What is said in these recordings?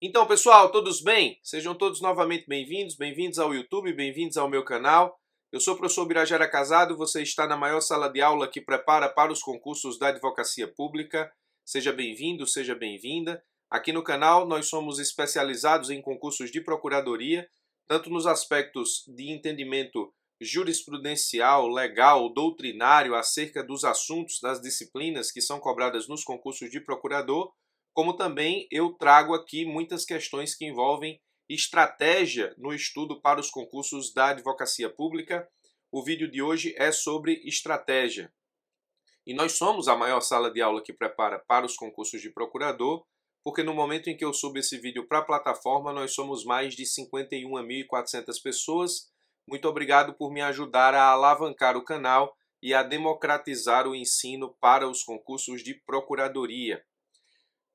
Então, pessoal, todos bem? Sejam todos novamente bem-vindos, bem-vindos ao YouTube, bem-vindos ao meu canal. Eu sou o professor Birajara Casado, você está na maior sala de aula que prepara para os concursos da advocacia pública. Seja bem-vindo, seja bem-vinda. Aqui no canal nós somos especializados em concursos de procuradoria, tanto nos aspectos de entendimento jurisprudencial, legal, doutrinário acerca dos assuntos das disciplinas que são cobradas nos concursos de procurador, como também eu trago aqui muitas questões que envolvem estratégia no estudo para os concursos da advocacia pública. O vídeo de hoje é sobre estratégia. E nós somos a maior sala de aula que prepara para os concursos de procurador, porque no momento em que eu subo esse vídeo para a plataforma, nós somos mais de 51.400 pessoas. Muito obrigado por me ajudar a alavancar o canal e a democratizar o ensino para os concursos de procuradoria.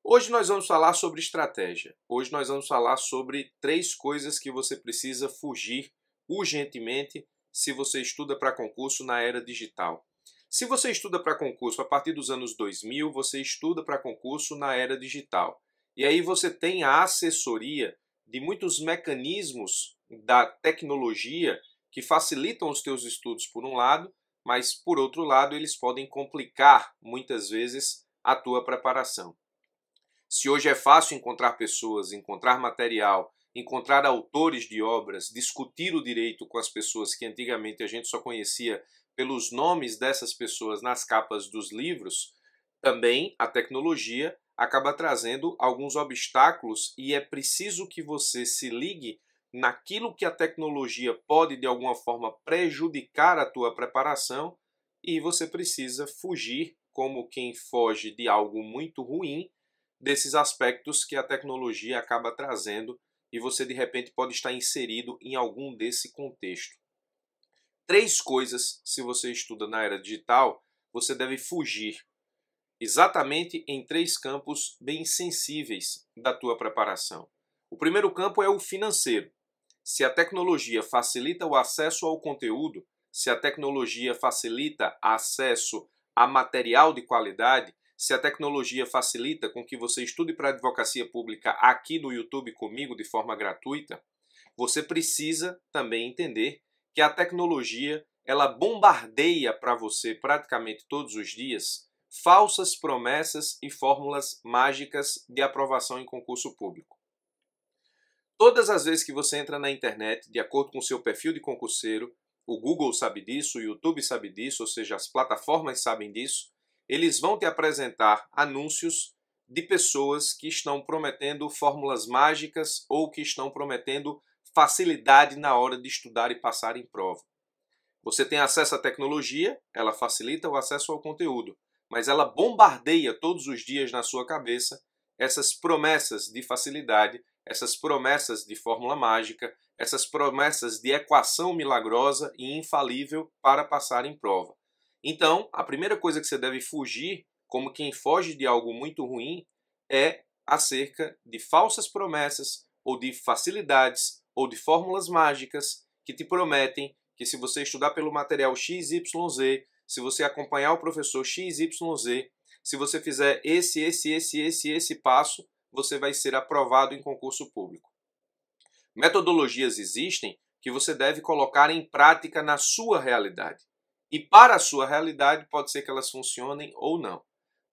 Hoje nós vamos falar sobre estratégia. Hoje nós vamos falar sobre três coisas que você precisa fugir urgentemente se você estuda para concurso na era digital. Se você estuda para concurso a partir dos anos 2000, você estuda para concurso na era digital. E aí você tem a assessoria de muitos mecanismos da tecnologia que facilitam os teus estudos por um lado, mas por outro lado eles podem complicar muitas vezes a tua preparação. Se hoje é fácil encontrar pessoas, encontrar material, encontrar autores de obras, discutir o direito com as pessoas que antigamente a gente só conhecia pelos nomes dessas pessoas nas capas dos livros, também a tecnologia acaba trazendo alguns obstáculos e é preciso que você se ligue naquilo que a tecnologia pode de alguma forma prejudicar a tua preparação e você precisa fugir como quem foge de algo muito ruim desses aspectos que a tecnologia acaba trazendo e você de repente pode estar inserido em algum desse contexto. Três coisas, se você estuda na era digital, você deve fugir exatamente em três campos bem sensíveis da tua preparação. O primeiro campo é o financeiro. Se a tecnologia facilita o acesso ao conteúdo, se a tecnologia facilita acesso a material de qualidade, se a tecnologia facilita com que você estude para a advocacia pública aqui no YouTube comigo de forma gratuita, você precisa também entender que a tecnologia ela bombardeia para você praticamente todos os dias falsas promessas e fórmulas mágicas de aprovação em concurso público. Todas as vezes que você entra na internet, de acordo com seu perfil de concurseiro, o Google sabe disso, o YouTube sabe disso, ou seja, as plataformas sabem disso, eles vão te apresentar anúncios de pessoas que estão prometendo fórmulas mágicas ou que estão prometendo facilidade na hora de estudar e passar em prova. Você tem acesso à tecnologia, ela facilita o acesso ao conteúdo, mas ela bombardeia todos os dias na sua cabeça essas promessas de facilidade, essas promessas de fórmula mágica, essas promessas de equação milagrosa e infalível para passar em prova. Então, a primeira coisa que você deve fugir, como quem foge de algo muito ruim, é acerca de falsas promessas ou de facilidades ou de fórmulas mágicas que te prometem que se você estudar pelo material XYZ, se você acompanhar o professor XYZ, se você fizer esse, esse, esse, esse, esse passo, você vai ser aprovado em concurso público. Metodologias existem que você deve colocar em prática na sua realidade. E para a sua realidade, pode ser que elas funcionem ou não.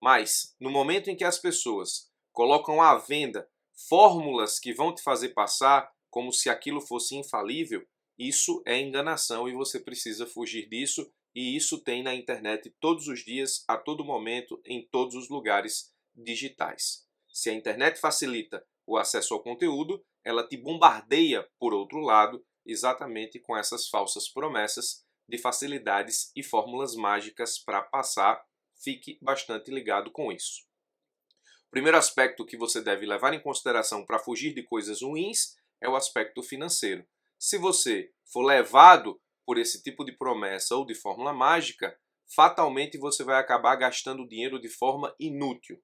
Mas, no momento em que as pessoas colocam à venda fórmulas que vão te fazer passar como se aquilo fosse infalível, isso é enganação e você precisa fugir disso. E isso tem na internet todos os dias, a todo momento, em todos os lugares digitais. Se a internet facilita o acesso ao conteúdo, ela te bombardeia, por outro lado, exatamente com essas falsas promessas de facilidades e fórmulas mágicas para passar, fique bastante ligado com isso. O primeiro aspecto que você deve levar em consideração para fugir de coisas ruins é o aspecto financeiro. Se você for levado por esse tipo de promessa ou de fórmula mágica, fatalmente você vai acabar gastando dinheiro de forma inútil.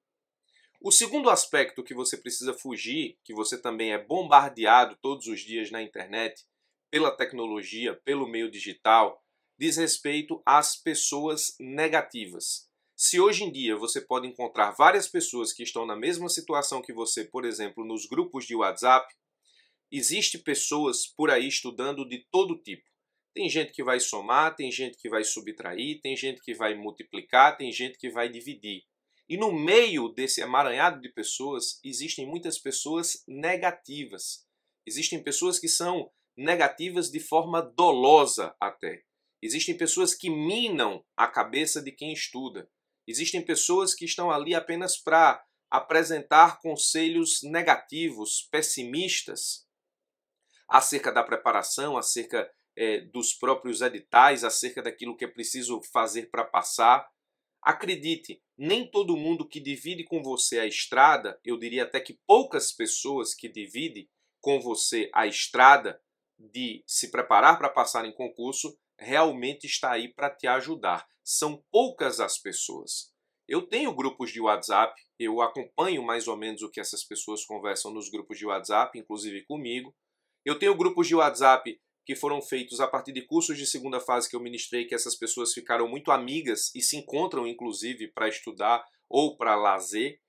O segundo aspecto que você precisa fugir, que você também é bombardeado todos os dias na internet, pela tecnologia, pelo meio digital, diz respeito às pessoas negativas. Se hoje em dia você pode encontrar várias pessoas que estão na mesma situação que você, por exemplo, nos grupos de WhatsApp, existe pessoas por aí estudando de todo tipo. Tem gente que vai somar, tem gente que vai subtrair, tem gente que vai multiplicar, tem gente que vai dividir. E no meio desse amaranhado de pessoas, existem muitas pessoas negativas. Existem pessoas que são negativas de forma dolosa até. Existem pessoas que minam a cabeça de quem estuda. Existem pessoas que estão ali apenas para apresentar conselhos negativos, pessimistas, acerca da preparação, acerca é, dos próprios editais, acerca daquilo que é preciso fazer para passar. Acredite, nem todo mundo que divide com você a estrada, eu diria até que poucas pessoas que dividem com você a estrada de se preparar para passar em concurso, realmente está aí para te ajudar. São poucas as pessoas. Eu tenho grupos de WhatsApp, eu acompanho mais ou menos o que essas pessoas conversam nos grupos de WhatsApp, inclusive comigo. Eu tenho grupos de WhatsApp que foram feitos a partir de cursos de segunda fase que eu ministrei, que essas pessoas ficaram muito amigas e se encontram, inclusive, para estudar ou para lazer.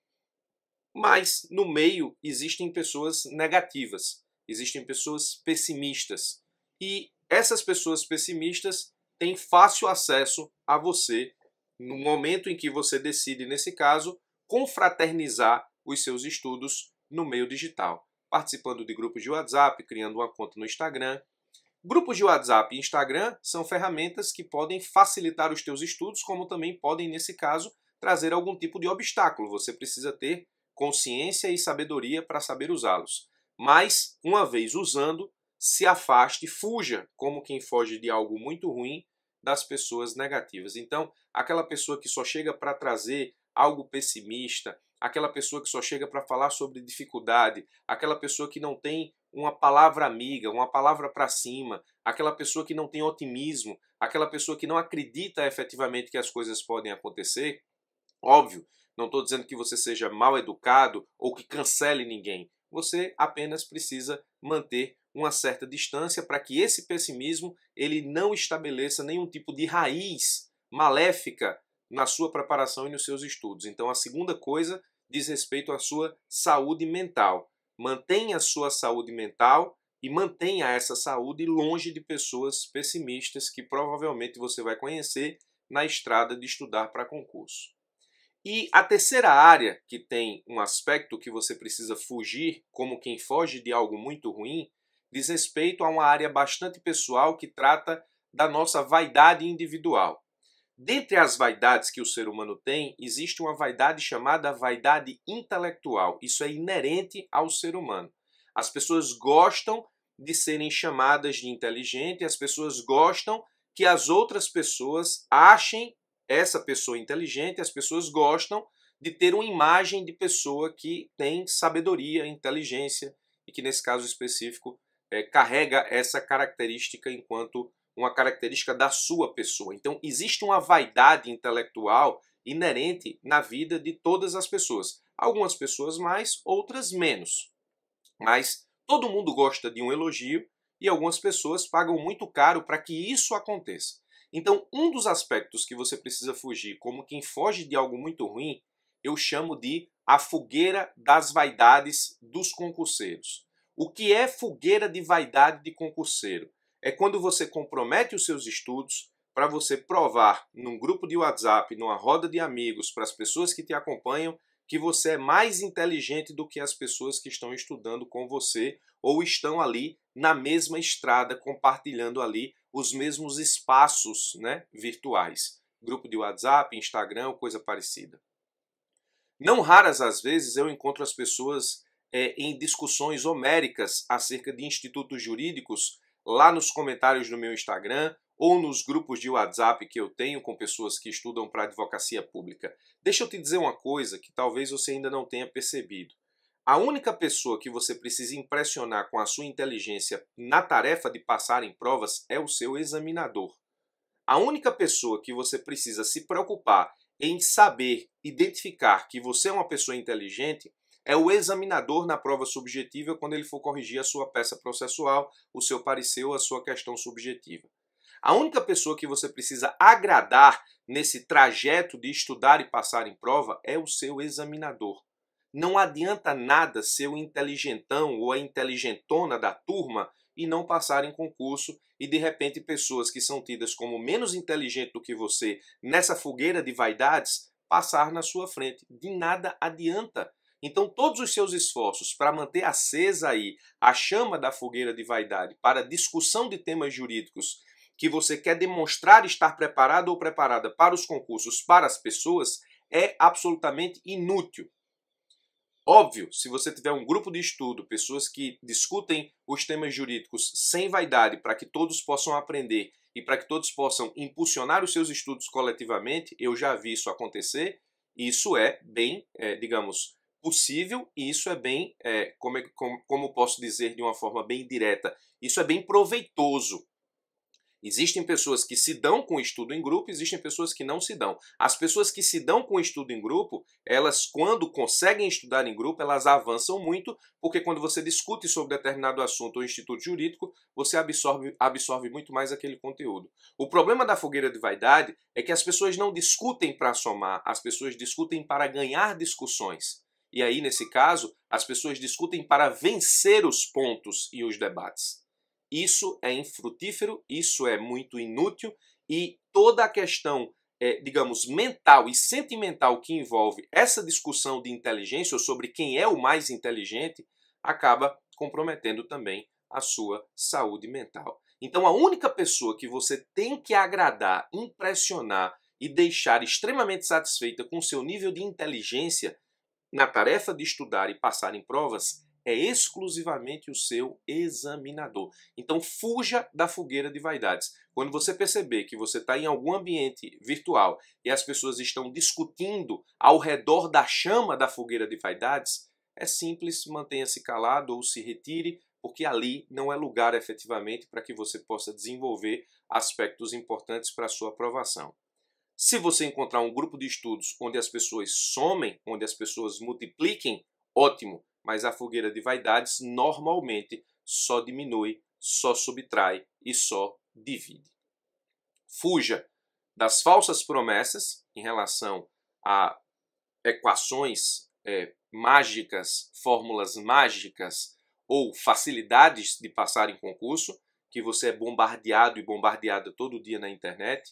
Mas no meio existem pessoas negativas, existem pessoas pessimistas. E essas pessoas pessimistas têm fácil acesso a você no momento em que você decide, nesse caso, confraternizar os seus estudos no meio digital, participando de grupos de WhatsApp, criando uma conta no Instagram. Grupos de WhatsApp e Instagram são ferramentas que podem facilitar os teus estudos, como também podem, nesse caso, trazer algum tipo de obstáculo. Você precisa ter consciência e sabedoria para saber usá-los. Mas, uma vez usando, se afaste, fuja, como quem foge de algo muito ruim, das pessoas negativas. Então, aquela pessoa que só chega para trazer algo pessimista, aquela pessoa que só chega para falar sobre dificuldade, aquela pessoa que não tem uma palavra amiga, uma palavra para cima, aquela pessoa que não tem otimismo, aquela pessoa que não acredita efetivamente que as coisas podem acontecer. Óbvio, não estou dizendo que você seja mal educado ou que cancele ninguém. Você apenas precisa manter uma certa distância para que esse pessimismo ele não estabeleça nenhum tipo de raiz maléfica na sua preparação e nos seus estudos. Então, a segunda coisa diz respeito à sua saúde mental. Mantenha a sua saúde mental e mantenha essa saúde longe de pessoas pessimistas que provavelmente você vai conhecer na estrada de estudar para concurso. E a terceira área que tem um aspecto que você precisa fugir, como quem foge de algo muito ruim, diz respeito a uma área bastante pessoal que trata da nossa vaidade individual. Dentre as vaidades que o ser humano tem, existe uma vaidade chamada vaidade intelectual. Isso é inerente ao ser humano. As pessoas gostam de serem chamadas de inteligente, as pessoas gostam que as outras pessoas achem essa pessoa inteligente, as pessoas gostam de ter uma imagem de pessoa que tem sabedoria, inteligência e que nesse caso específico é, carrega essa característica enquanto uma característica da sua pessoa. Então, existe uma vaidade intelectual inerente na vida de todas as pessoas. Algumas pessoas mais, outras menos. Mas todo mundo gosta de um elogio e algumas pessoas pagam muito caro para que isso aconteça. Então, um dos aspectos que você precisa fugir, como quem foge de algo muito ruim, eu chamo de a fogueira das vaidades dos concurseiros. O que é fogueira de vaidade de concurseiro? É quando você compromete os seus estudos para você provar num grupo de WhatsApp, numa roda de amigos, para as pessoas que te acompanham, que você é mais inteligente do que as pessoas que estão estudando com você ou estão ali na mesma estrada, compartilhando ali os mesmos espaços né, virtuais. Grupo de WhatsApp, Instagram, coisa parecida. Não raras as vezes eu encontro as pessoas é, em discussões homéricas acerca de institutos jurídicos lá nos comentários do meu Instagram ou nos grupos de WhatsApp que eu tenho com pessoas que estudam para advocacia pública. Deixa eu te dizer uma coisa que talvez você ainda não tenha percebido. A única pessoa que você precisa impressionar com a sua inteligência na tarefa de passar em provas é o seu examinador. A única pessoa que você precisa se preocupar em saber identificar que você é uma pessoa inteligente é o examinador na prova subjetiva quando ele for corrigir a sua peça processual, o seu parecer ou a sua questão subjetiva. A única pessoa que você precisa agradar nesse trajeto de estudar e passar em prova é o seu examinador. Não adianta nada ser o inteligentão ou a inteligentona da turma e não passar em concurso e de repente pessoas que são tidas como menos inteligentes do que você nessa fogueira de vaidades passar na sua frente. De nada adianta então, todos os seus esforços para manter acesa aí a chama da fogueira de vaidade para discussão de temas jurídicos que você quer demonstrar estar preparado ou preparada para os concursos, para as pessoas, é absolutamente inútil. Óbvio, se você tiver um grupo de estudo, pessoas que discutem os temas jurídicos sem vaidade, para que todos possam aprender e para que todos possam impulsionar os seus estudos coletivamente, eu já vi isso acontecer. Isso é bem, é, digamos, possível e isso é bem, é, como, é, como, como posso dizer de uma forma bem direta, isso é bem proveitoso. Existem pessoas que se dão com o estudo em grupo, existem pessoas que não se dão. As pessoas que se dão com o estudo em grupo, elas, quando conseguem estudar em grupo, elas avançam muito, porque quando você discute sobre determinado assunto ou instituto jurídico, você absorve, absorve muito mais aquele conteúdo. O problema da fogueira de vaidade é que as pessoas não discutem para somar, as pessoas discutem para ganhar discussões. E aí, nesse caso, as pessoas discutem para vencer os pontos e os debates. Isso é infrutífero, isso é muito inútil e toda a questão, é, digamos, mental e sentimental que envolve essa discussão de inteligência ou sobre quem é o mais inteligente acaba comprometendo também a sua saúde mental. Então, a única pessoa que você tem que agradar, impressionar e deixar extremamente satisfeita com seu nível de inteligência na tarefa de estudar e passar em provas é exclusivamente o seu examinador. Então fuja da fogueira de vaidades. Quando você perceber que você está em algum ambiente virtual e as pessoas estão discutindo ao redor da chama da fogueira de vaidades, é simples, mantenha-se calado ou se retire, porque ali não é lugar efetivamente para que você possa desenvolver aspectos importantes para a sua aprovação. Se você encontrar um grupo de estudos onde as pessoas somem, onde as pessoas multipliquem, ótimo, mas a fogueira de vaidades normalmente só diminui, só subtrai e só divide. Fuja das falsas promessas em relação a equações é, mágicas, fórmulas mágicas ou facilidades de passar em concurso, que você é bombardeado e bombardeada todo dia na internet.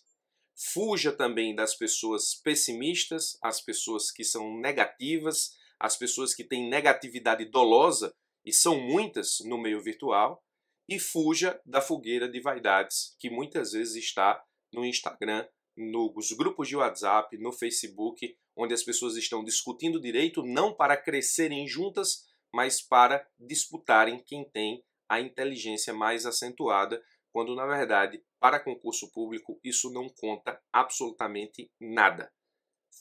Fuja também das pessoas pessimistas, as pessoas que são negativas, as pessoas que têm negatividade dolosa, e são muitas no meio virtual, e fuja da fogueira de vaidades, que muitas vezes está no Instagram, nos grupos de WhatsApp, no Facebook, onde as pessoas estão discutindo direito não para crescerem juntas, mas para disputarem quem tem a inteligência mais acentuada, quando na verdade para concurso público, isso não conta absolutamente nada.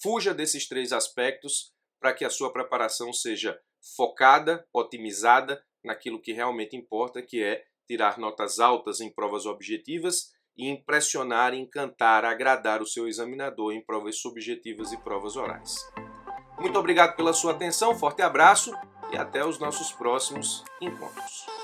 Fuja desses três aspectos para que a sua preparação seja focada, otimizada naquilo que realmente importa, que é tirar notas altas em provas objetivas e impressionar, encantar, agradar o seu examinador em provas subjetivas e provas orais. Muito obrigado pela sua atenção, forte abraço e até os nossos próximos encontros.